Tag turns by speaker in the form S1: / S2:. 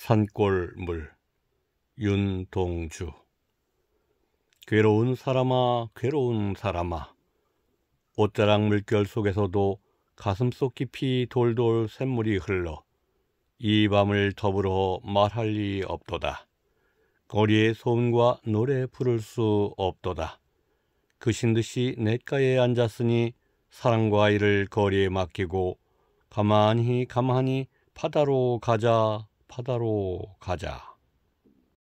S1: 산골물 윤동주 괴로운 사람아 괴로운 사람아 옷자락 물결 속에서도 가슴 속 깊이 돌돌 샘물이 흘러 이 밤을 더불어 말할 리 없도다. 거리의 소음과 노래 부를 수 없도다. 그신 듯이 냇가에 앉았으니 사랑과 이를 거리에 맡기고 가만히 가만히 바다로 가자 바다로 가자.